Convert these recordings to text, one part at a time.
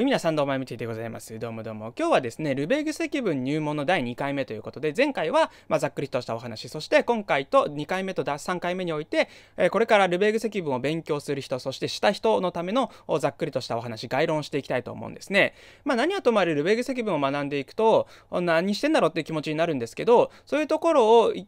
おみなさんどうも、みてでございます。どうもどうも。今日はですね、ルベーグ積分入門の第2回目ということで、前回は、まあ、ざっくりとしたお話、そして今回と2回目と3回目において、えこれからルベーグ積分を勉強する人、そしてした人のためのざっくりとしたお話、概論していきたいと思うんですね。まあ、何はともあれルベーグ積分を学んでいくと、何してんだろうっていう気持ちになるんですけど、そういうところをい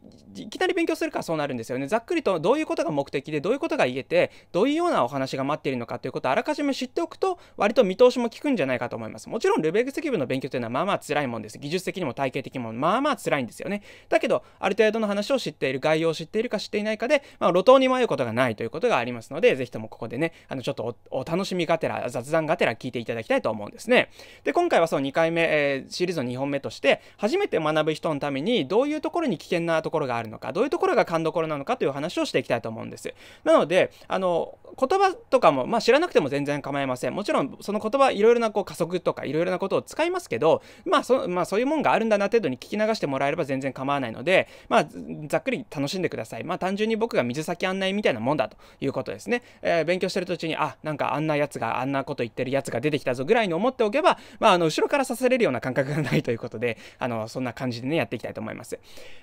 きなり勉強するからそうなるんですよね。ざっくりとどういうことが目的で、どういうことが言えて、どういうようなお話が待っているのかということをあらかじめ知っておくと、割と見通しも効くくんじゃないかと思います。もちろん、ルベック積分の勉強というのはまあまあ辛いもんです。技術的にも体系的にもまあまあ辛いんですよね。だけど、ある程度の話を知っている、概要を知っているか知っていないかで、まあ、路頭に迷うことがないということがありますので、ぜひともここでね、あの、ちょっとお楽しみがてら、雑談がてら聞いていただきたいと思うんですね。で、今回はその2回目、えー、シリーズの2本目として、初めて学ぶ人のために、どういうところに危険なところがあるのか、どういうところが勘どころなのかという話をしていきたいと思うんです。なので、あの、言葉とかも、まあ、知らなくても全然構いません。もちろん、その言葉、いろいろろいろなこう加速とかいろいろなことを使いますけど、まあそ、まあ、そういうもんがあるんだな程度に聞き流してもらえれば全然構わないので、まあ、ざっくり楽しんでください。まあ、単純に僕が水先案内みたいなもんだということですね。えー、勉強してる途中に、あ、なんかあんなやつが、あんなこと言ってるやつが出てきたぞぐらいに思っておけば、まあ、あの、後ろから刺されるような感覚がないということで、あの、そんな感じでね、やっていきたいと思います。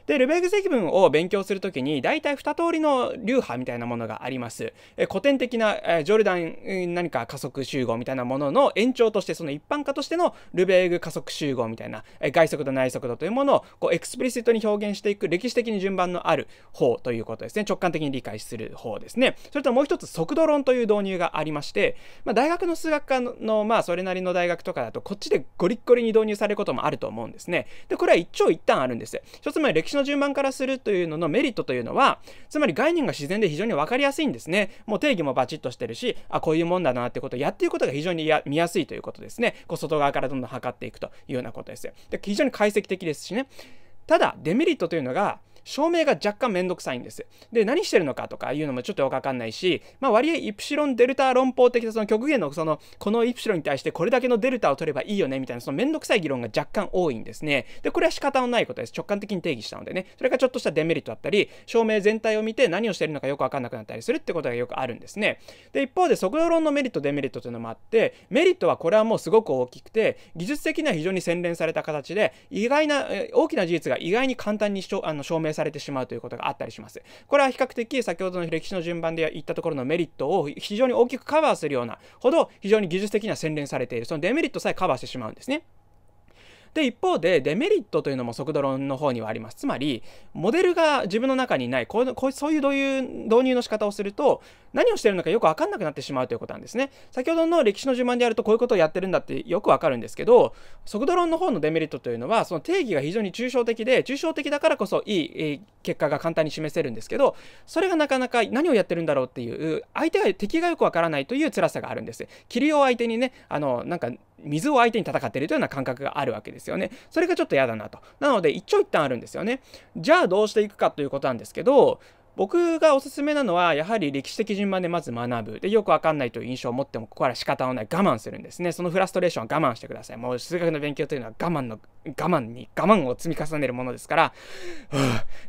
で、ルベーグ積分を勉強するときに、大体2通りの流派みたいなものがあります。えー、古典的な、えー、ジョルダン、何か加速集合みたいなものの延延長としてその一般化としてのルベーグ加速集合みたいな、え外速度内速度というものをこうエクスプリシットに表現していく歴史的に順番のある方ということですね直感的に理解する方ですねそれともう一つ速度論という導入がありまして、まあ、大学の数学科のまあそれなりの大学とかだとこっちでゴリッゴリに導入されることもあると思うんですねでこれは一長一短あるんです一つ目歴史の順番からするというののメリットというのはつまり概念が自然で非常に分かりやすいんですねもう定義もバチッとしてるしあこういうもんだなってことをやっていくことが非常に見やすいすいということですね。こう外側からどんどん測っていくというようなことですよ。で非常に解析的ですしね。ただ、デメリットというのが、証明が若干めんどくさいんです。で、何してるのかとかいうのもちょっとよくわかんないし、まあ、割合イプシロンデルタ論法的なその極限のその、このイプシロンに対してこれだけのデルタを取ればいいよねみたいなそのめんどくさい議論が若干多いんですね。で、これは仕方のないことです。直感的に定義したのでね。それがちょっとしたデメリットだったり、証明全体を見て何をしてるのかよくわかんなくなったりするってことがよくあるんですね。で、一方で速度論のメリット、デメリットというのもあって、メリットはこれはもうすごく大きくて、技術的には非常に洗練された形で、意外な、大きな事実が意外に簡単にあの証明されされてしまうということがあったりします。これは比較的先ほどの歴史の順番で言ったところのメリットを非常に大きくカバーするようなほど非常に技術的には洗練されているそのデメリットさえカバーしてしまうんですね。で一方でデメリットというのも速度論の方にはありますつまりモデルが自分の中にないこうこうそういう導入導入の仕方をすると何をしてるのかよく分かんなくなってしまうということなんですね先ほどの歴史の順番でやるとこういうことをやってるんだってよく分かるんですけど速度論の方のデメリットというのはその定義が非常に抽象的で抽象的だからこそいい結果が簡単に示せるんですけどそれがなかなか何をやってるんだろうっていう相手が敵がよくわからないという辛さがあるんです。切りを相手にねあのなんか水を相手に戦っているというような感覚があるわけですよね。それがちょっと嫌だなと。なので、一長一短あるんですよね。じゃあどうしていくかということなんですけど、僕がおすすめなのはやはり歴史的順番でまず学ぶでよくわかんないという印象を持ってもここから仕方のない我慢するんですねそのフラストレーションは我慢してくださいもう数学の勉強というのは我慢の我慢に我慢を積み重ねるものですか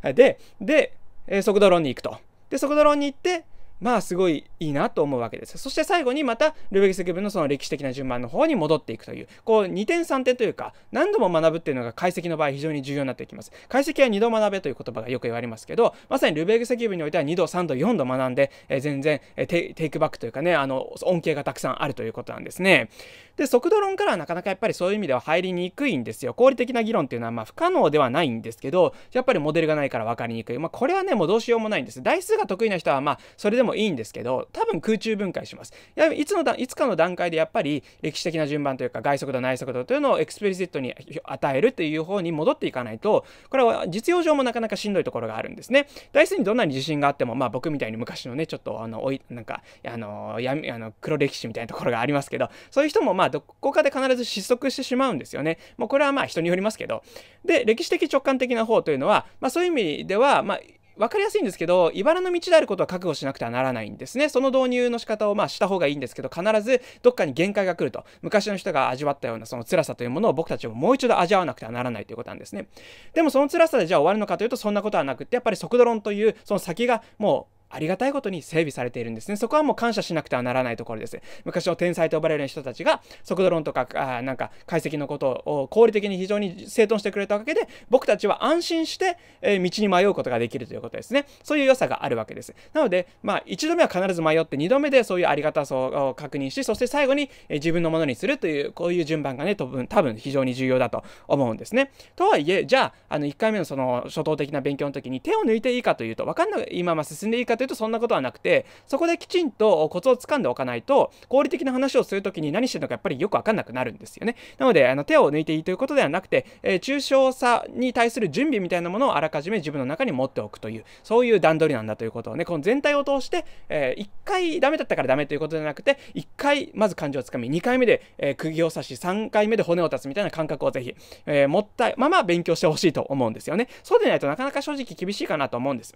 らでで、えー、速度論に行くとで速度論に行ってまあすごいいいなと思うわけです。そして最後にまたルービッ石スキのその歴史的な順番の方に戻っていくという、こう2点3点というか、何度も学ぶっていうのが解析の場合非常に重要になってきます。解析は2度学べという言葉がよく言われますけど、まさにルービッ石スキにおいては2度、3度、4度学んで、えー、全然、えー、テイクバックというかね、あの、恩恵がたくさんあるということなんですね。で、速度論からはなかなかやっぱりそういう意味では入りにくいんですよ。合理的な議論っていうのはまあ不可能ではないんですけど、やっぱりモデルがないから分かりにくい。まあこれはね、もうどうしようもないんです。台数が得意な人はまあそれでももいいんですけど、多分空中分解します。いつのだいつかの段階でやっぱり歴史的な順番というか、外速度、内速度というのをエクスプリシットに与えるという方に戻っていかないと、これは実用上もなかなかしんどいところがあるんですね。大数にどんなに自信があっても、まあ僕みたいに昔のね、ちょっとあの、おい、なんか、あの、闇、あの、黒歴史みたいなところがありますけど、そういう人もまあどこかで必ず失速してしまうんですよね。もうこれはまあ人によりますけど。で、歴史的直感的な方というのは、まあそういう意味では、まあ分かりやすいんですけど、茨の道であることは覚悟しなくてはならないんですね。その導入の仕方をまあした方がいいんですけど、必ずどっかに限界が来ると。昔の人が味わったようなその辛さというものを僕たちももう一度味わわなくてはならないということなんですね。でもその辛さでじゃあ終わるのかというと、そんなことはなくって、やっぱり速度論という、その先がもうありがたいことに整備されているんですね。そこはもう感謝しなくてはならないところです。昔の天才と呼ばれる人たちが速度論とか、あなんか解析のことを効率的に非常に整頓してくれたおかげで、僕たちは安心して、えー、道に迷うことができるということですね。そういう良さがあるわけです。なので、まあ、一度目は必ず迷って、2度目でそういうありがたさを確認し、そして最後に、えー、自分のものにするという、こういう順番がね、多分、多分非常に重要だと思うんですね。とはいえ、じゃあ、あの、1回目のその初等的な勉強の時に手を抜いていいかというと、わかんないまま進んでいいかというとそんなことはなくてそこできちんとコツをつかんでおかないと合理的な話をするときに何してるのかやっぱりよくわかんなくなるんですよねなのであの手を抜いていいということではなくて、えー、抽象さに対する準備みたいなものをあらかじめ自分の中に持っておくというそういう段取りなんだということをねこの全体を通して、えー、1回ダメだったからダメということじゃなくて1回まず感情をつかみ2回目で、えー、釘を刺し3回目で骨を立つみたいな感覚をぜひ、えー、持ったまま勉強してほしいと思うんですよねそうでないとなかなか正直厳しいかなと思うんです。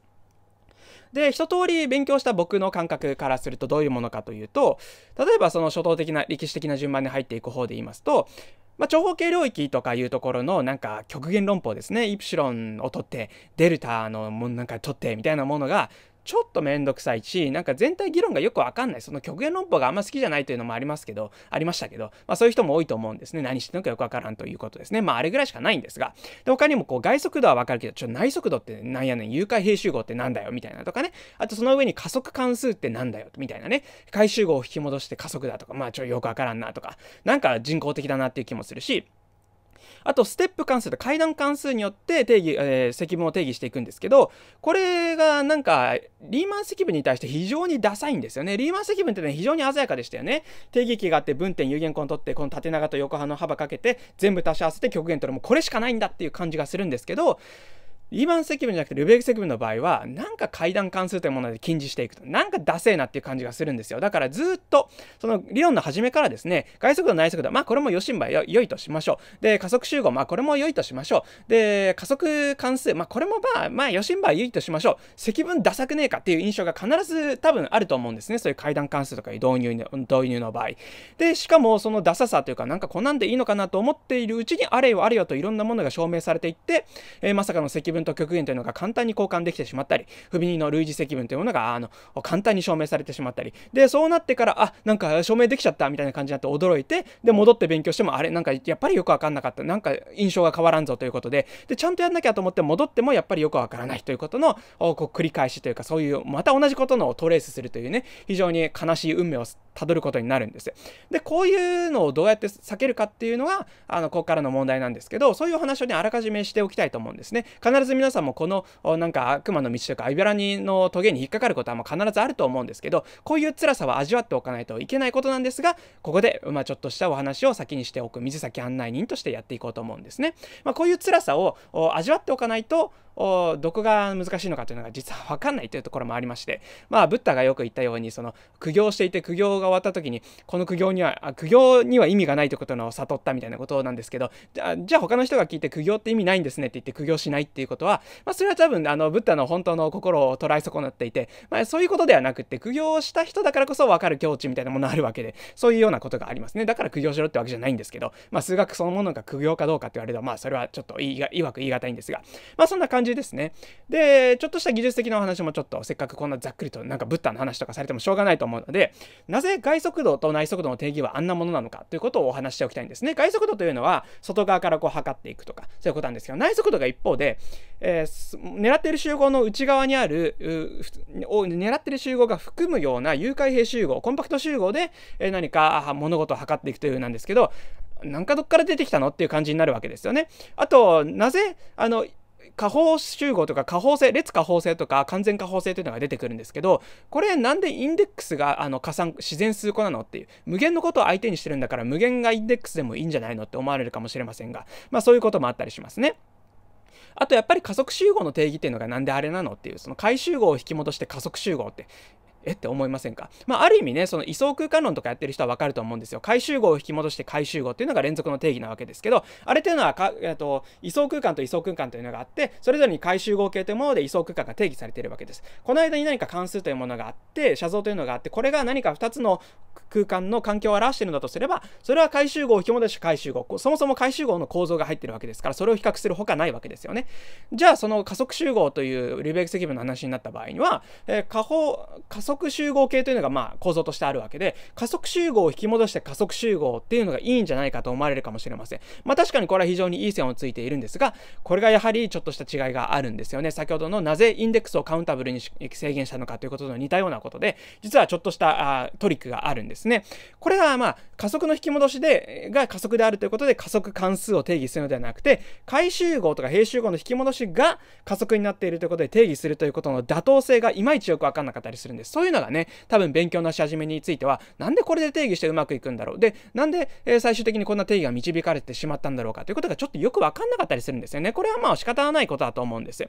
で、一通り勉強した僕の感覚からするとどういうものかというと、例えばその初等的な歴史的な順番に入っていく方で言いますと、まあ、長方形領域とかいうところのなんか極限論法ですね。イプシロンを取って、デルタのもなんか取ってみたいなものが、ちょっとめんどくさいし、なんか全体議論がよくわかんない。その極限論法があんま好きじゃないというのもありますけど、ありましたけど、まあそういう人も多いと思うんですね。何してんのかよくわからんということですね。まああれぐらいしかないんですが、で他にもこう外速度はわかるけど、ちょ、内速度ってなんやねん、誘拐兵集合ってなんだよ、みたいなとかね。あとその上に加速関数ってなんだよ、みたいなね。回集合を引き戻して加速だとか、まあちょ、よくわからんなとか、なんか人工的だなっていう気もするし、あと、ステップ関数と階段関数によって定義、えー、積分を定義していくんですけど、これがなんか、リーマン積分に対して非常にダサいんですよね。リーマン積分ってね、非常に鮮やかでしたよね。定義器があって、分点、有限根取って、この縦長と横幅の幅かけて、全部足し合わせて極限取る。もうこれしかないんだっていう感じがするんですけど、リーマン積分じゃなくてルベー積分の場合は、なんか階段関数というもので禁じしていくと、なんかダセーなっていう感じがするんですよ。だからずっと、その理論の初めからですね、外速度、内速度、まあこれも良心んば良いとしましょう。で、加速集合、まあこれも良いとしましょう。で、加速関数、まあこれもまあ、まあ良し良いとしましょう。積分ダサくねえかっていう印象が必ず多分あると思うんですね。そういう階段関数とか導入の導入の場合。で、しかもそのダサさというか、なんかこんなんでいいのかなと思っているうちに、あれよあれよといろんなものが証明されていって、えー、まさかの積分と極限というのが簡単に交換できてしまったり、不備の類似積分というものが、あの、簡単に証明されてしまったり、で、そうなってから、あ、なんか証明できちゃったみたいな感じになって驚いて、で、戻って勉強しても、あれ、なんかやっぱりよくわかんなかった、なんか印象が変わらんぞということで、で、ちゃんとやんなきゃと思って戻ってもやっぱりよくわからないということの、こう繰り返しというか、そういう、また同じことのをトレースするというね、非常に悲しい運命をたどることになるんです。で、こういうのをどうやって避けるかっていうのが、あの、ここからの問題なんですけど、そういうお話をね、あらかじめしておきたいと思うんですね。必ず皆さんもこの、なんか悪魔の道とか、アイベラニの棘に引っかかることはもう必ずあると思うんですけど、こういう辛さは味わっておかないといけないことなんですが、ここで、まあ、ちょっとしたお話を先にしておく、水先案内人としてやっていこうと思うんですね。まあ、こういう辛さを味わっておかないと、どこが難しいのかというのが実は分かんないというところもありましてまあブッダがよく言ったようにその苦行していて苦行が終わった時にこの苦行には苦行には意味がないということを悟ったみたいなことなんですけどじゃあ他の人が聞いて苦行って意味ないんですねって言って苦行しないっていうことは、まあ、それは多分あのブッダの本当の心を捉え損なっていて、まあ、そういうことではなくて苦行をした人だからこそ分かる境地みたいなものあるわけでそういうようなことがありますねだから苦行しろってわけじゃないんですけど、まあ、数学そのものが苦行かどうかって言われるとまあそれはちょっといいわく言い難いんですがまあそんな感じ感じですね。で、ちょっとした技術的なお話もちょっとせっかくこんなざっくりとなんかブッダの話とかされてもしょうがないと思うので、なぜ外速度と内速度の定義はあんなものなのかということをお話しておきたいんですね。外速度というのは外側からこう測っていくとか、そういうことなんですけど、内速度が一方で、えー、狙っている集合の内側にある、を狙っている集合が含むような誘拐兵集合、コンパクト集合で、えー、何か物事を測っていくというなんですけど、なんかどっから出てきたのっていう感じになるわけですよね。あと、なぜ、あの、下方集合とか下方性列下方性とか完全下方性というのが出てくるんですけどこれなんでインデックスがあの加算自然数個なのっていう無限のことを相手にしてるんだから無限がインデックスでもいいんじゃないのって思われるかもしれませんがまあそういうこともあったりしますね。あとやっぱり加速集合の定義っていうのがなんであれなのっていうその回集合を引き戻して加速集合ってえって思いませんかまあ、ある意味ね、その位相空間論とかやってる人はわかると思うんですよ。回集合を引き戻して回集合っていうのが連続の定義なわけですけど、あれっていうのはか、えっと、位相空間と位相空間というのがあって、それぞれに回集合形というもので位相空間が定義されているわけです。この間に何か関数というものがあって、写像というのがあって、これが何か2つの空間の環境を表しているのだとすれば、それは回集合を引き戻し回収号。そもそも回集合の構造が入ってるわけですから、それを比較するほかないわけですよね。じゃあ、その加速集合というリベーク積分の話になった場合には、えー、加法、加速速集合系というのがまあ構造としてあるわけで、加速集合を引き戻して加速集合っていうのがいいんじゃないかと思われるかもしれません。まあ確かにこれは非常にいい線をついているんですが、これがやはりちょっとした違いがあるんですよね。先ほどのなぜインデックスをカウンタブルに制限したのかということと似たようなことで、実はちょっとしたあトリックがあるんですね。これはまあ加速の引き戻しで、が加速であるということで加速関数を定義するのではなくて、回集合とか閉集合の引き戻しが加速になっているということで定義するということの妥当性がいまいちよくわかんなかったりするんです。ういうのがね、多分勉強のし始めについては、なんでこれで定義してうまくいくんだろう。で、なんで、えー、最終的にこんな定義が導かれてしまったんだろうかということがちょっとよくわかんなかったりするんですよね。これはまあ仕方ないことだと思うんです。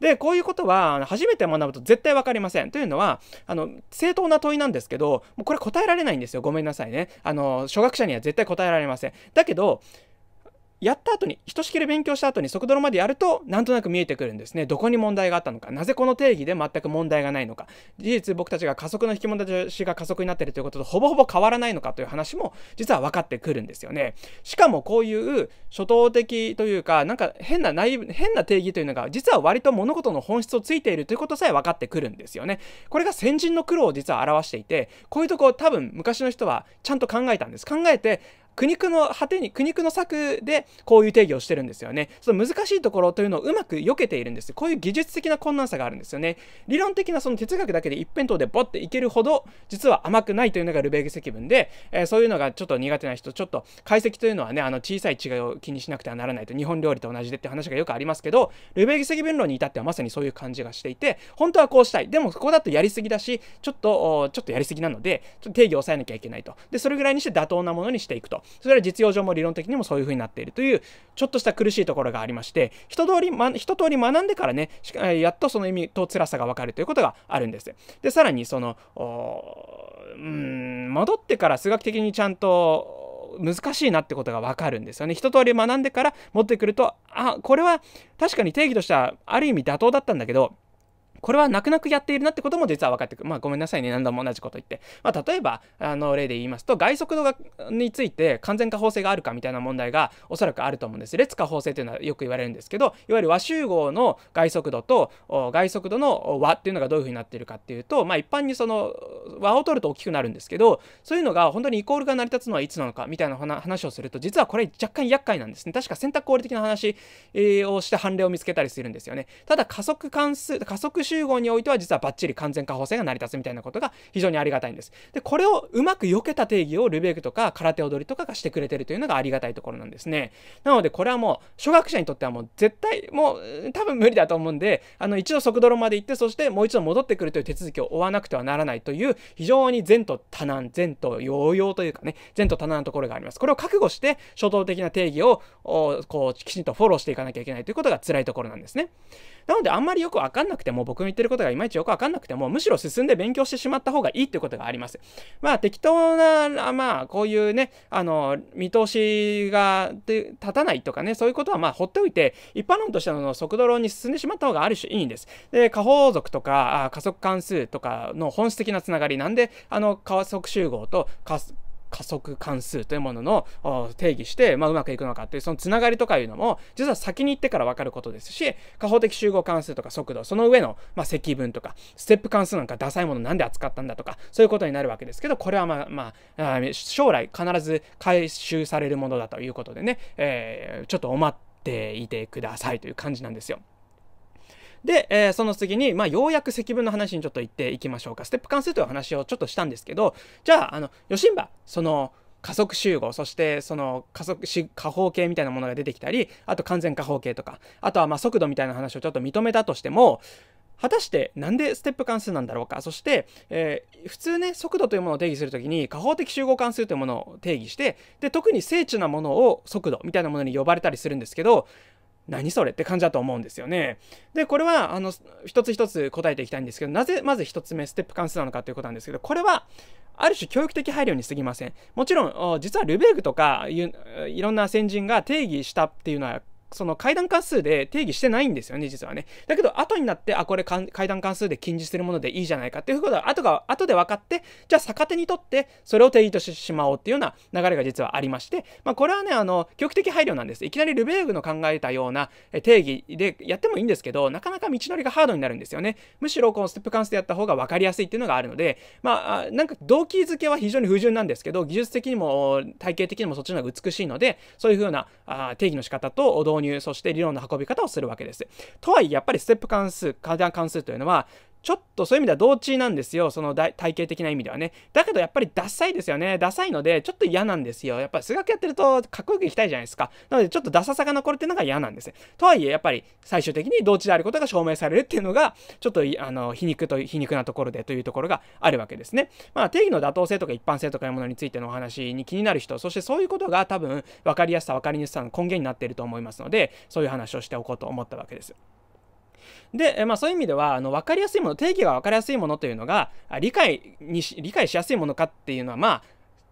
で、こういうことは初めて学ぶと絶対分かりません。というのは、あの、正当な問いなんですけど、もうこれ答えられないんですよ。ごめんなさいね。あの、初学者には絶対答えられません。だけど、やった後に、ひとしきり勉強した後に速度までやると、なんとなく見えてくるんですね。どこに問題があったのか。なぜこの定義で全く問題がないのか。事実僕たちが加速の引き戻しが加速になっているということとほぼほぼ変わらないのかという話も、実は分かってくるんですよね。しかもこういう初等的というか、なんか変な内、変な定義というのが、実は割と物事の本質をついているということさえ分かってくるんですよね。これが先人の苦労を実は表していて、こういうとこ多分昔の人はちゃんと考えたんです。考えて、苦肉の果てに、苦肉の策でこういう定義をしてるんですよね。その難しいところというのをうまく避けているんです。こういう技術的な困難さがあるんですよね。理論的なその哲学だけで一辺倒でボッていけるほど、実は甘くないというのがルベーグ積分で、えー、そういうのがちょっと苦手な人、ちょっと解析というのはね、あの小さい違いを気にしなくてはならないと、日本料理と同じでって話がよくありますけど、ルベーグ積分論に至ってはまさにそういう感じがしていて、本当はこうしたい。でもここだとやりすぎだし、ちょっと、ちょっとやりすぎなので、ちょっと定義を抑えなきゃいけないと。で、それぐらいにして妥当なものにしていくと。それは実用上も理論的にもそういう風になっているという、ちょっとした苦しいところがありまして、一通り、ま、一通り学んでからね、やっとその意味と辛さがわかるということがあるんです。で、さらに、その、うん、戻ってから数学的にちゃんと、難しいなってことがわかるんですよね。一通り学んでから持ってくると、あ、これは確かに定義としてはある意味妥当だったんだけど、これは泣く泣くやっているなってことも実は分かってくる。まあごめんなさいね、何度も同じこと言って。まあ例えば、あの例で言いますと、外速度がについて完全化法性があるかみたいな問題がおそらくあると思うんです。列化法性というのはよく言われるんですけど、いわゆる和集合の外速度と外速度の和っていうのがどういうふうになっているかっていうと、まあ一般にその和を取ると大きくなるんですけど、そういうのが本当にイコールが成り立つのはいつなのかみたいな話をすると、実はこれ若干厄介なんですね。確か選択合理的な話をして判例を見つけたりするんですよね。ただ加速関数、加速集合においては実はバッチリ完全過補性が成り立つみたいなことが非常にありがたいんです。で、これをうまく避けた定義をルベークとか空手踊りとかがしてくれてるというのがありがたいところなんですね。なのでこれはもう初学者にとってはもう絶対もう多分無理だと思うんで、あの一度速度論まで行ってそしてもう一度戻ってくるという手続きを追わなくてはならないという非常に前途多難、前途洋々というかね、前途多難なところがあります。これを覚悟して初動的な定義をこうきちんとフォローしていかなきゃいけないということが辛いところなんですね。なのであんまりよくわかんなくても僕僕の言ってることがいまいちよくわかんなくても、むしろ進んで勉強してしまった方がいいっていうことがあります。まあ適当な、まあこういうね、あの、見通しが立たないとかね、そういうことはまあ放っておいて、一般論としての速度論に進んでしまった方がある種いいんです。で、過法則とか、加速関数とかの本質的なつながり、なんで、あの、加速集合と加速加速関数というものの定義して、まあ、うまくいくのかっていうそのつながりとかいうのも実は先に行ってから分かることですし加法的集合関数とか速度その上の、まあ、積分とかステップ関数なんかダサいものなんで扱ったんだとかそういうことになるわけですけどこれはまあ、まあ、将来必ず回収されるものだということでね、えー、ちょっとお待っていてくださいという感じなんですよ。で、えー、その次に、まあ、ようやく積分の話にちょっと行っていきましょうか。ステップ関数という話をちょっとしたんですけど、じゃあ、あの、ヨシンバ、その、加速集合、そしてその加速し、下方形みたいなものが出てきたり、あと完全下方形とか、あとはま速度みたいな話をちょっと認めたとしても、果たしてなんでステップ関数なんだろうかそして、えー、普通ね速度というものを定義するときに下方的集合関数というものを定義してで特に精緻なものを速度みたいなものに呼ばれたりするんですけど何それって感じだと思うんですよね。で、これは、あの、一つ一つ答えていきたいんですけど、なぜ、まず一つ目、ステップ関数なのかということなんですけど、これは、ある種教育的配慮に過ぎません。もちろん、実はルベーグとかいろんな先人が定義したっていうのはその階段関数で定義してないんですよね、実はね。だけど、後になって、あ、これ階段関数で禁止するものでいいじゃないかっていうことは、後が、後で分かって、じゃあ逆手にとって、それを定義としてしまおうっていうような流れが実はありまして、まあ、これはね、あの、極的配慮なんです。いきなりルベーグの考えたような定義でやってもいいんですけど、なかなか道のりがハードになるんですよね。むしろ、このステップ関数でやった方が分かりやすいっていうのがあるので、まあ、なんか動機づけは非常に不純なんですけど、技術的にも体系的にもそっちの方が美しいので、そういうふうなあ定義の仕方と導入入、そして理論の運び方をするわけです。とはいえ、やっぱりステップ関数、階段関数というのは、ちょっとそういう意味では同値なんですよ。その体系的な意味ではね。だけどやっぱりダサいですよね。ダサいので、ちょっと嫌なんですよ。やっぱり数学やってるとかっこよくいきたいじゃないですか。なのでちょっとダサさが残るっていうのが嫌なんですとはいえ、やっぱり最終的に同値であることが証明されるっていうのが、ちょっとあの皮肉と皮肉なところでというところがあるわけですね。まあ定義の妥当性とか一般性とかいうものについてのお話に気になる人、そしてそういうことが多分分かりやすさ、分かりにくさの根源になっていると思いますので、そういう話をしておこうと思ったわけです。で、まあ、そういう意味ではあの分かりやすいもの定義が分かりやすいものというのが理解に理解しやすいものかっていうのはまあ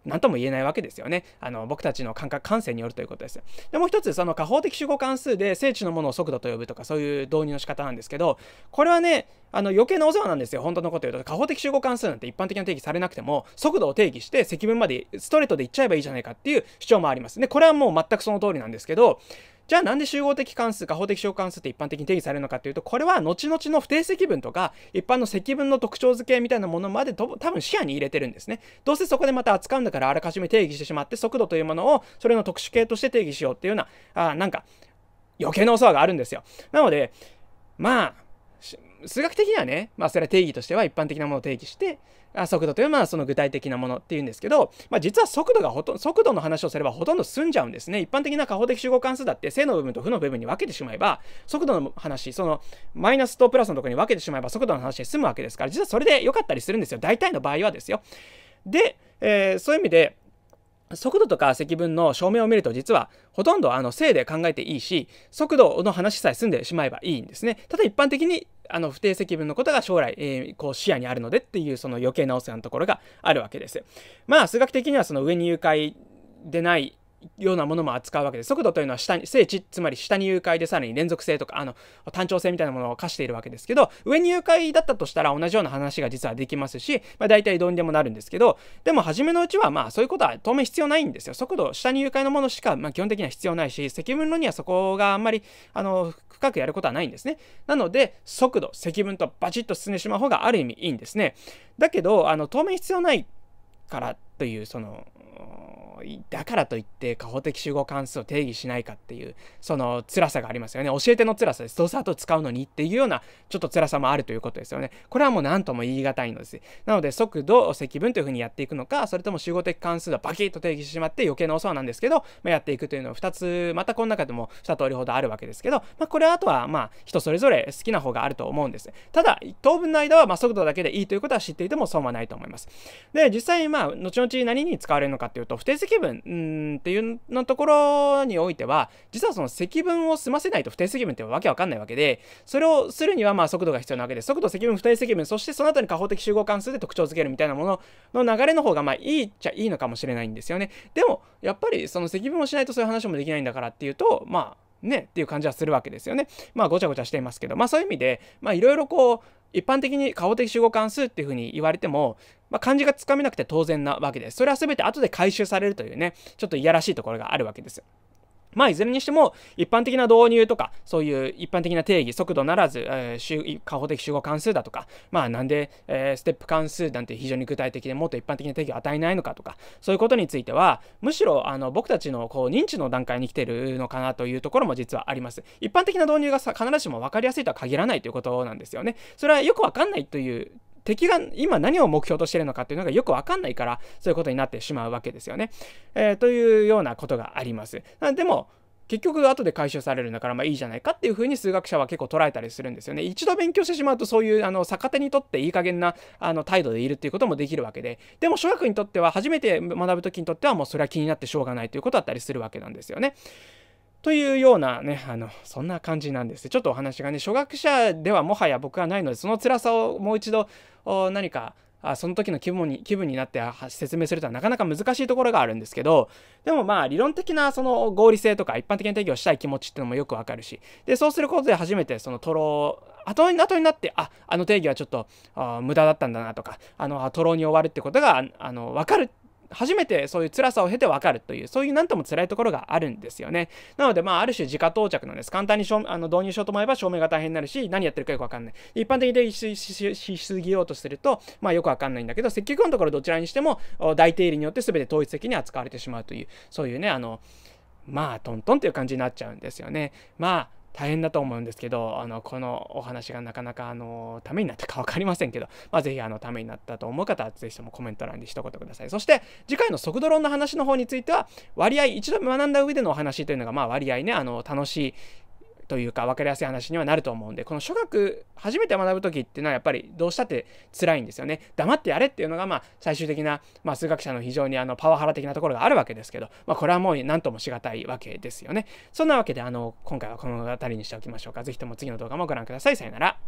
何とも言えないわけですよね。あの僕たちの感覚感性によるということです。でもう一つその下方的守護関数で精地のものを速度と呼ぶとかそういう導入の仕方なんですけどこれはねあの余計なお世話なんですよ本当のこと言うと下方的主語関数なんて一般的な定義されなくても速度を定義して積分までストレートでいっちゃえばいいじゃないかっていう主張もあります。でこれはもう全くその通りなんですけどじゃあなんで集合的関数か法的小関数って一般的に定義されるのかというと、これは後々の不定積分とか、一般の積分の特徴付けみたいなものまで多分視野に入れてるんですね。どうせそこでまた扱うんだからあらかじめ定義してしまって、速度というものをそれの特殊形として定義しようっていうような、あなんか余計なお世話があるんですよ。なので、まあ、数学的にはね、まあ、それは定義としては一般的なものを定義して、あ速度というのはその具体的なものっていうんですけど、まあ、実は速度がほとんど、速度の話をすればほとんど済んじゃうんですね。一般的な過法的集合関数だって正の部分と負の部分に分けてしまえば、速度の話、そのマイナスとプラスのところに分けてしまえば速度の話で済むわけですから、実はそれで良かったりするんですよ。大体の場合はですよ。で、えー、そういう意味で、速度とか積分の証明を見ると実はほとんどあの正で考えていいし速度の話さえ済んでしまえばいいんですね。ただ一般的にあの不定積分のことが将来、えー、こう視野にあるのでっていうその余計なお世話のところがあるわけです。まあ数学的にはその上に誘拐でないようなものも扱うわけです。速度というのは下に、正値、つまり下に誘拐でさらに連続性とか、あの、単調性みたいなものを課しているわけですけど、上に誘拐だったとしたら同じような話が実はできますし、まあ大体どうにでもなるんですけど、でも初めのうちはまあそういうことは当面必要ないんですよ。速度、下に誘拐のものしか、まあ基本的には必要ないし、積分論にはそこがあんまり、あの、深くやることはないんですね。なので、速度、積分とバチッと進んでしまう方がある意味いいんですね。だけど、あの、当面必要ないからって、というそのだからといって過法的集合関数を定義しないかっていうその辛さがありますよね教えての辛さですうせあと使うのにっていうようなちょっと辛さもあるということですよねこれはもう何とも言い難いのですなので速度積分というふうにやっていくのかそれとも集合的関数はバキッと定義してしまって余計なお世話なんですけど、まあ、やっていくというのを2つまたこの中でも2通りほどあるわけですけど、まあ、これはあとはまあ人それぞれ好きな方があると思うんですただ当分の間はま速度だけでいいということは知っていても損はないと思いますで実際まあ後々うち何に使われるのかっていうと、不定積分うんっていうのところにおいては、実はその積分を済ませないと不定積分ってわけわかんないわけで、それをするにはまあ速度が必要なわけで、速度、積分、不定積分、そしてその後に加法的集合関数で特徴づけるみたいなものの流れの方がまあいいっちゃいいのかもしれないんですよね。でも、やっぱりその積分をしないとそういう話もできないんだからっていうと、まあ、ね、っていう感じはするわけですよね。まあごちゃごちゃしていますけど、まあそういう意味で、まあいろいろこう、一般的に顔的集合関数っていうふうに言われてもまあ、漢字がつかめなくて当然なわけです。それは全て後で回収されるというね、ちょっといやらしいところがあるわけです。まあ、いずれにしても、一般的な導入とか、そういう一般的な定義、速度ならず、えー、過的集合関数だとか、まあ、なんで、えー、ステップ関数なんて非常に具体的でもっと一般的な定義を与えないのかとか、そういうことについては、むしろ、あの、僕たちの、こう、認知の段階に来てるのかなというところも実はあります。一般的な導入がさ必ずしも分かりやすいとは限らないということなんですよね。それはよく分かんないという敵が今何を目標としてるのかっていうのがよくわかんないから、そういうことになってしまうわけですよね。えー、というようなことがあります。でも、結局後で回収されるんだからまあいいじゃないかっていうふうに数学者は結構捉えたりするんですよね。一度勉強してしまうとそういうあの逆手にとっていい加減なあの態度でいるっていうこともできるわけで、でも小学にとっては初めて学ぶ時にとってはもうそれは気になってしょうがないということだったりするわけなんですよね。というようなね、あの、そんな感じなんです。ちょっとお話がね、初学者ではもはや僕はないので、その辛さをもう一度、何か、あその時の気分に気分になって説明するとはなかなか難しいところがあるんですけど、でもまあ理論的なその合理性とか一般的な定義をしたい気持ちっていうのもよくわかるし、で、そうすることで初めてそのトロ後に、後になって、あ、あの定義はちょっと、あ無駄だったんだなとか、あの、トロに終わるってことが、あの、わかる初めてそういう辛さを経て分かるというそういう何とも辛いところがあるんですよねなのでまあある種自家到着なんです簡単にあの導入しようと思えば証明が大変になるし何やってるかよく分かんない一般的でしすぎようとするとまあよく分かんないんだけど積極のところどちらにしても大定理によって全て統一的に扱われてしまうというそういうねあのまあトントンという感じになっちゃうんですよねまあ大変だと思うんですけどあのこのお話がなかなかあのためになったか分かりませんけど、まあ、ぜひあのためになったと思う方はぜひともコメント欄で一言くださいそして次回の速度論の話の方については割合一度学んだ上でのお話というのが、まあ、割合ねあの楽しいというか分かりやすい話にはなると思うんでこの初学初めて学ぶ時っていうのはやっぱりどうしたって辛いんですよね黙ってやれっていうのがまあ最終的な、まあ、数学者の非常にあのパワハラ的なところがあるわけですけど、まあ、これはもう何ともしがたいわけですよねそんなわけであの今回はこの辺りにしておきましょうか是非とも次の動画もご覧くださいさよなら